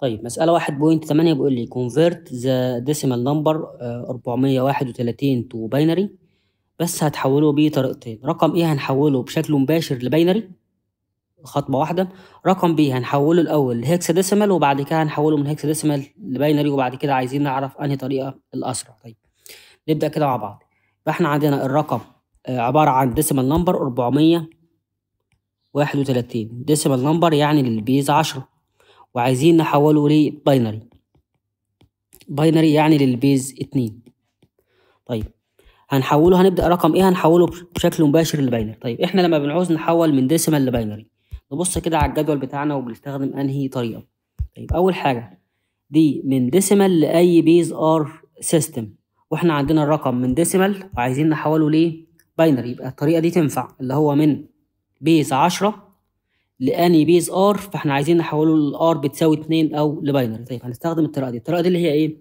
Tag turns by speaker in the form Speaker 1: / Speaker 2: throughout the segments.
Speaker 1: طيب مسألة 1.8 بيقول لي convert the decimal number آه، واحد 431 to binary بس هتحوله بطريقتين رقم ايه هنحوله بشكل مباشر لباينري خطبة واحدة رقم B هنحوله الأول لهكسا ديسمال وبعد كده هنحوله من هكسا ديسمال لباينري وبعد كده عايزين نعرف أنهي طريقة الأسرع طيب نبدأ كده مع بعض فإحنا عندنا الرقم آه، عبارة عن اربعمية نمبر 431 ديسمال نمبر يعني للبيز 10 وعايزين نحوله لباينري باينري يعني للبيز اتنين طيب هنحوله هنبدأ رقم ايه هنحوله بشكل مباشر لباينري طيب احنا لما بنعوز نحول من ديسيمال لباينري نبص كده على الجدول بتاعنا وبنستخدم انهي طريقة طيب اول حاجة دي من ديسيمال لأي بيز ار سيستم واحنا عندنا الرقم من ديسيمال وعايزين نحوله لباينري يبقى الطريقة دي تنفع اللي هو من بيز عشرة لاني بيز ار فاحنا عايزين نحوله لار بتساوي 2 او لباينري طيب هنستخدم الطريقه دي الطريقه دي اللي هي ايه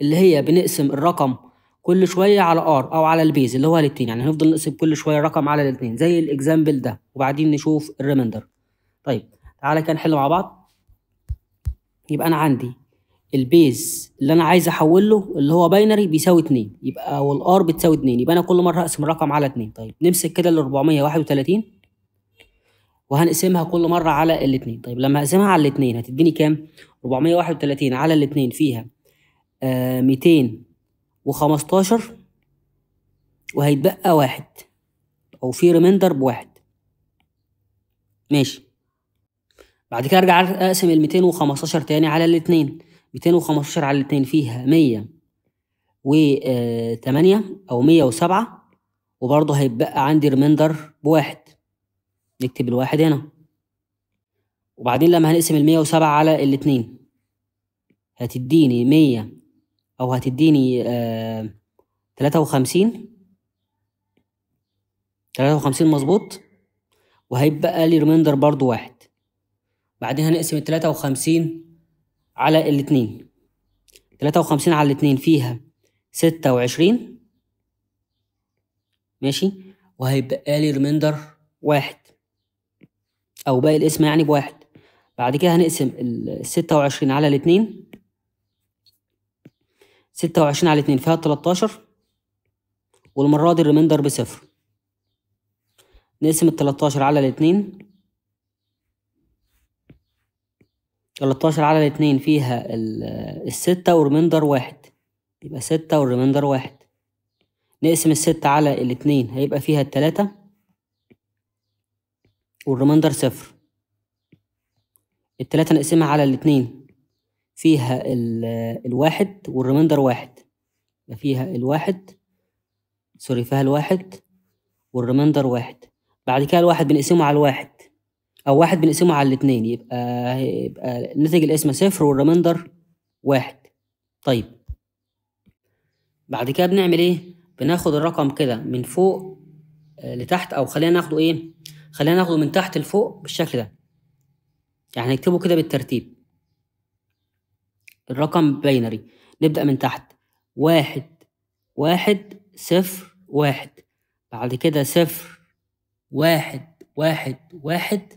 Speaker 1: اللي هي بنقسم الرقم كل شويه على ار او على البيز اللي هو الاثنين يعني هنفضل نقسم كل شويه رقم على الاثنين زي الاكزامبل ده وبعدين نشوف الريمندر طيب تعالى كده نحل مع بعض يبقى انا عندي البيز اللي انا عايز احول له اللي هو باينري بيساوي 2 يبقى والار بتساوي 2 يبقى انا كل مره هقسم الرقم على 2 طيب نمسك كده ال 431 وهنقسمها كل مرة على الاتنين طيب لما أقسمها على الاتنين هتديني كام؟ 431 على الاتنين فيها آه 215 وهيتبقى واحد أو في ريميندر بواحد ماشي بعد كده ارجع اقسم ال 215 تاني على الاثنين 215 على الاثنين فيها 100 و 8 آه، او 107 وبرضه هيتبقى عندي ريميندر بواحد نكتب الواحد هنا وبعدين لما هنقسم المية وسبعة على الاتنين هتديني مية أو هتديني آه، تلاتة وخمسين تلاتة وخمسين مظبوط وهيبقى لي ريميندر برضو واحد بعدين هنقسم التلاتة وخمسين على الاتنين تلاتة وخمسين على الاتنين فيها ستة وعشرين ماشي وهيبقى لي ريميندر واحد أو باقي القسمة يعني بواحد بعد كده هنقسم الستة وعشرين على الاتنين ستة وعشرين على اتنين فيها التلاتاشر والمرة دي الريميندر بصفر نقسم التلاتاشر على الاتنين تلاتاشر على الاتنين فيها الستة والريميندر واحد يبقى ستة والريميندر واحد نقسم الستة على الاتنين هيبقى فيها التلاتة والريمايندر صفر التلاتة نقسمها على الاتنين فيها الواحد والريمايندر واحد فيها الواحد سوري فيها الواحد والريمايندر واحد بعد كده الواحد بنقسمه على الواحد او واحد بنقسمه على الاتنين يبقى يبقى الناتج القسمة صفر والريمايندر واحد طيب بعد كده بنعمل ايه بناخد الرقم كده من فوق آه، لتحت او خلينا ناخده ايه خلينا ناخده من تحت لفوق بالشكل ده يعني هنكتبه كده بالترتيب الرقم باينري نبدأ من تحت واحد واحد صفر واحد بعد كده صفر واحد واحد واحد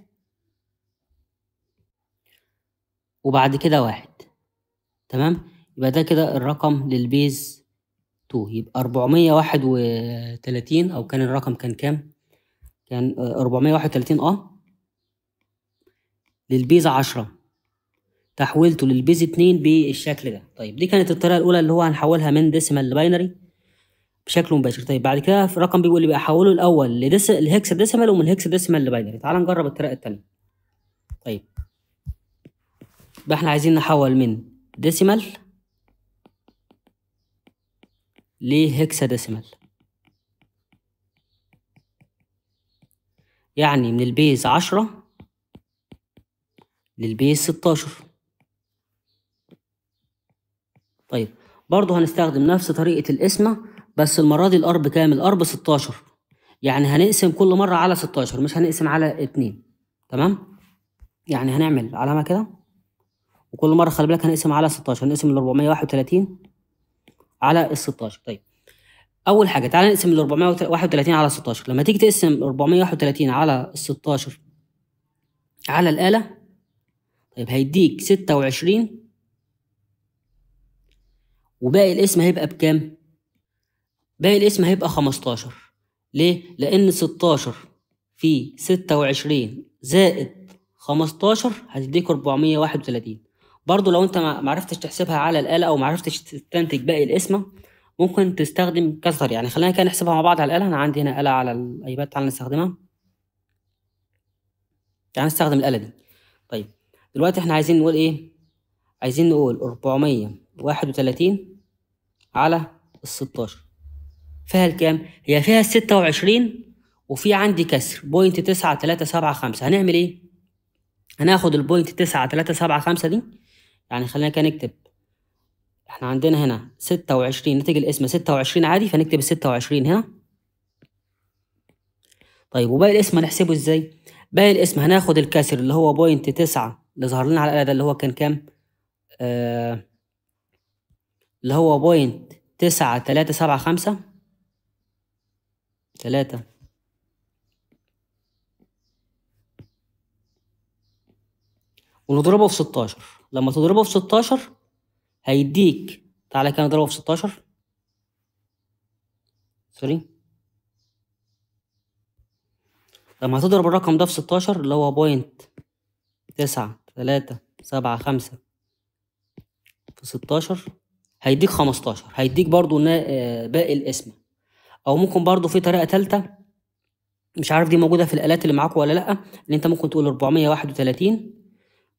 Speaker 1: وبعد كده واحد تمام يبقى ده كده الرقم للبيز 2 يبقى 431 أو كان الرقم كان كام كان 431 أه, آه. للبيزا 10 تحويلته للبيز 2 بالشكل ده طيب دي كانت الطريقة الأولى اللي هو هنحولها من ديسيمال لباينري بشكل مباشر طيب بعد كده في رقم بيقول لي بقى حوله الأول لديس الهكس ديسيمال ومن الهكس ديسيمال لباينري تعال نجرب الطريقة الثانيه طيب يبقى احنا عايزين نحول من ديسيمال لهكسا ديسيمال يعني من البيز عشرة للبيز ستاشر طيب برضو هنستخدم نفس طريقة القسمة بس المرة دي الأرب كام؟ الأرب ستاشر يعني هنقسم كل مرة على ستاشر مش هنقسم على اتنين تمام؟ يعني هنعمل علامة كده وكل مرة خلي بالك هنقسم على ستاشر هنقسم واحد 431 على الستاشر 16 طيب اول حاجه تعالى نقسم ال 431 على 16 لما تيجي تقسم 431 على 16 على الاله طيب هيديك 26 وباقي الاسم هيبقى بكام باقي الاسم هيبقى 15 ليه لان 16 في 26 زائد 15 هتديك 431 برضو لو انت ما عرفتش تحسبها على الاله او ما عرفتش تستنتج باقي القسمه ممكن تستخدم كذا يعني خلينا كده نحسبها مع بعض على الاله انا عندي هنا اله على الايباد تعالى نستخدمها تعالى نستخدم الاله دي طيب دلوقتي احنا عايزين نقول ايه عايزين نقول 431 على الستاشر 16 فيها الكام هي فيها الستة 26 وفي عندي كسر بوينت خمسة هنعمل ايه هناخد البوينت 9375 دي يعني خلينا كده نكتب احنا عندنا هنا ستة وعشرين نتيجة الاسم ستة وعشرين عادي فنكتب الستة وعشرين هنا طيب وباقي الاسم هنحسبه ازاي؟ باقي الاسم هناخد الكسر اللي هو بوينت تسعة اللي ظهر لنا على الآلة ده اللي هو كان كام؟ آه اللي هو بوينت تسعة تلاتة سبعة خمسة تلاتة ونضربه في ستاشر لما تضربه في ستاشر هيديك تعالى كام اضربه في 16 سوري لما هتضرب الرقم ده في 16 اللي هو بوينت 9 3 7 5 في 16 هيديك 15 هيديك برضو آه، باقي القسمة او ممكن برضو في طريقة تالتة مش عارف دي موجودة في الآلات اللي معاكوا ولا لأ ان انت ممكن تقول 431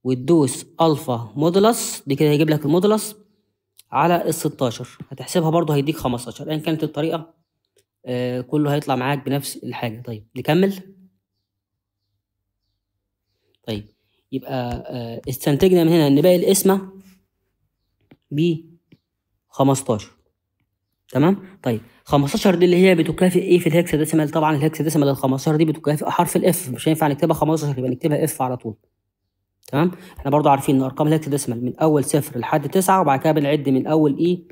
Speaker 1: وتدوس الفا مودلس دي كده هيجيب لك المودلس على ال 16 هتحسبها برضه هيديك 15 ايا كانت الطريقه آه كله هيطلع معاك بنفس الحاجه طيب نكمل طيب يبقى آه استنتجنا من هنا ان باقي القسمه ب 15 تمام طيب 15 دي اللي هي بتكافئ ايه في ديسمال طبعا ديسمال ال 15 دي بتكافئ حرف الاف مش هينفع نكتبها 15 يبقى نكتبها اف على طول تمام احنا برضو عارفين ان ارقام ديسمال من اول صفر لحد تسعة وبعد كده بنعد من اول اي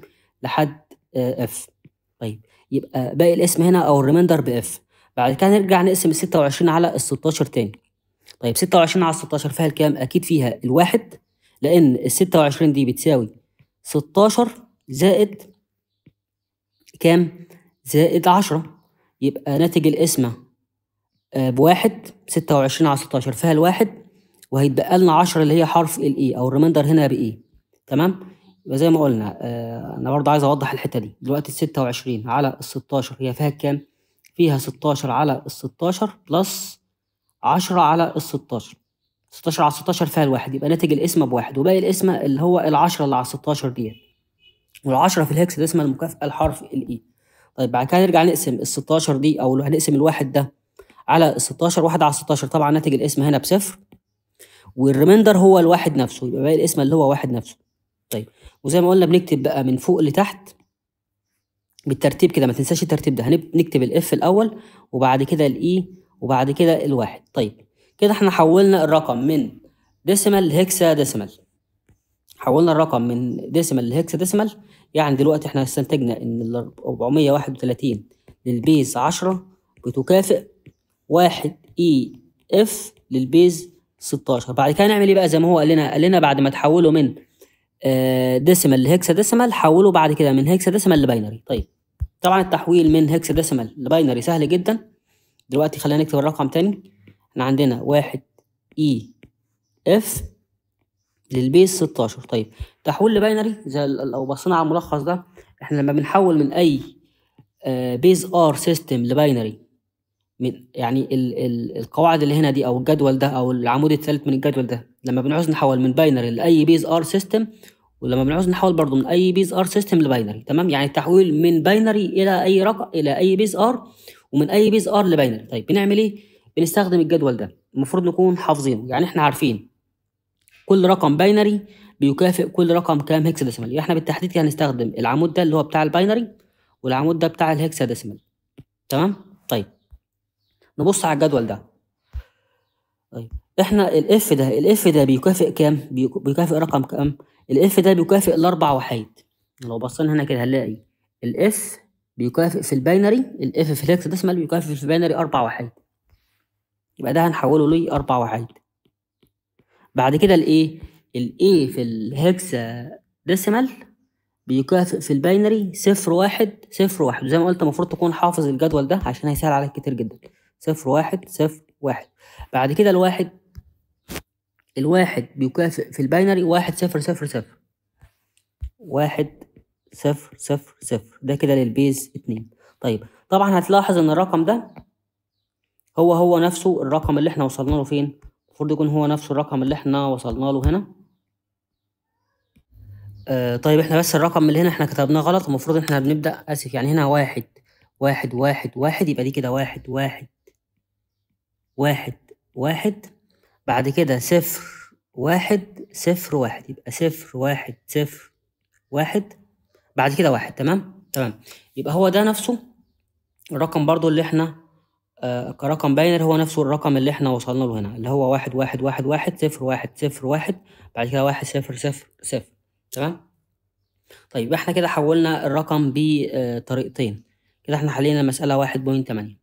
Speaker 1: لحد اف آه، طيب يبقى باقي الاسم هنا او الريميندر باف بعد كده نرجع نقسم ال 26 على ال 16 تاني طيب 26 على 16 فيها الكام اكيد فيها الواحد لان ال 26 دي بتساوي 16 زائد كام زائد 10 يبقى ناتج القسمة آه، بواحد 26 على 16 فيها الواحد وهيتبقى لنا 10 اللي هي حرف الاي او الريمايندر هنا بايه تمام يبقى زي ما قلنا آه، انا برضه عايز اوضح الحته دي دلوقتي ال 26 على ال 16 هي فيها كام فيها 16 على ال 16 بلس 10 على ال 16 16 على 16 فيها الواحد يبقى ناتج القسمه بواحد وباقي القسمه اللي هو ال 10 اللي على 16 ديت وال10 في الهكس دي اسمها المكافاه الحرف الاي طيب بعد كده نرجع نقسم ال 16 دي او هنقسم الواحد ده على ال 16 واحد على 16 طبعا ناتج القسم هنا بصفر والريميندر هو الواحد نفسه يبقى باقي الاسم اللي هو واحد نفسه طيب وزي ما قلنا بنكتب بقى من فوق لتحت بالترتيب كده ما تنساش الترتيب ده هنكتب الاف الاول وبعد كده الاي e وبعد كده الواحد طيب كده احنا حولنا الرقم من ديسيمال لهكسا ديسيمال حولنا الرقم من ديسيمال لهكسا ديسيمال يعني دلوقتي احنا استنتجنا ان ال 431 للبيز 10 بتكافئ 1 اي اف للبيز 16 بعد كده نعمل ايه بقى زي ما هو قال لنا قال لنا بعد ما تحوله من ديسيمال لهكسا ديسيمال حوله بعد كده من هكسا ديسيمال لباينري طيب طبعا التحويل من هكسا ديسيمال لباينري سهل جدا دلوقتي خلينا نكتب الرقم تاني احنا عندنا واحد اي e اف للبيس 16 طيب تحويل لباينري زي لو بصينا على الملخص ده احنا لما بنحول من اي بيز ار سيستم لباينري من يعني ال ال القواعد اللي هنا دي او الجدول ده او العمود الثالث من الجدول ده لما بنعوز نحول من باينري لاي بيز ار سيستم ولما بنعوز نحول برضه من اي بيز ار سيستم لباينري تمام يعني التحويل من باينري الى اي رقم الى اي بيز ار ومن اي بيز ار لباينري طيب بنعمل ايه بنستخدم الجدول ده المفروض نكون حافظينه يعني احنا عارفين كل رقم باينري بيكافئ كل رقم كام هكسا يعني احنا بالتحديد هنستخدم العمود ده اللي هو بتاع الباينري والعمود ده بتاع الهكسا ديسمال تمام طيب نبص على الجدول ده طيب احنا الاف ده الاف ده بيكافئ كام بيكافئ رقم كام الاف ده بيكافئ الاربع وحيد لو بصينا هنا كده هنلاقي الاف بيكافئ في الباينري الاف في الهكس ديسمال بيكافئ في الباينري اربع وحيد يبقى ده هنحوله لاربع وحيد بعد كده الايه الاي في الهكس ديسمال بيكافئ في الباينري صفر واحد صفر واحد زي ما قلت المفروض تكون حافظ الجدول ده عشان هيسهل عليك كتير جدا صفر واحد صفر واحد بعد كده الواحد الواحد بيكافئ في الباينري واحد صفر صفر صفر واحد صفر صفر صفر ده كده للبيز اتنين طيب طبعا هتلاحظ ان الرقم ده هو هو نفسه الرقم اللي احنا وصلنا له فين المفروض يكون هو نفسه الرقم اللي احنا وصلنا له هنا آه طيب احنا بس الرقم اللي هنا احنا كتبناه غلط المفروض احنا بنبدأ اسف يعني هنا واحد واحد واحد واحد يبقى دي كده واحد واحد واحد واحد بعد كده صفر واحد صفر واحد يبقى صفر واحد صفر واحد بعد كده واحد تمام تمام يبقى هو ده نفسه الرقم برضو اللي احنا آه، كرقم باينر هو نفسه الرقم اللي احنا وصلنا له هنا اللي هو واحد واحد واحد واحد صفر واحد صفر واحد بعد كده واحد صفر صفر صفر تمام طيب احنا كده حولنا الرقم بطريقتين آه، كده احنا حلينا المسألة واحد بوينت تمانية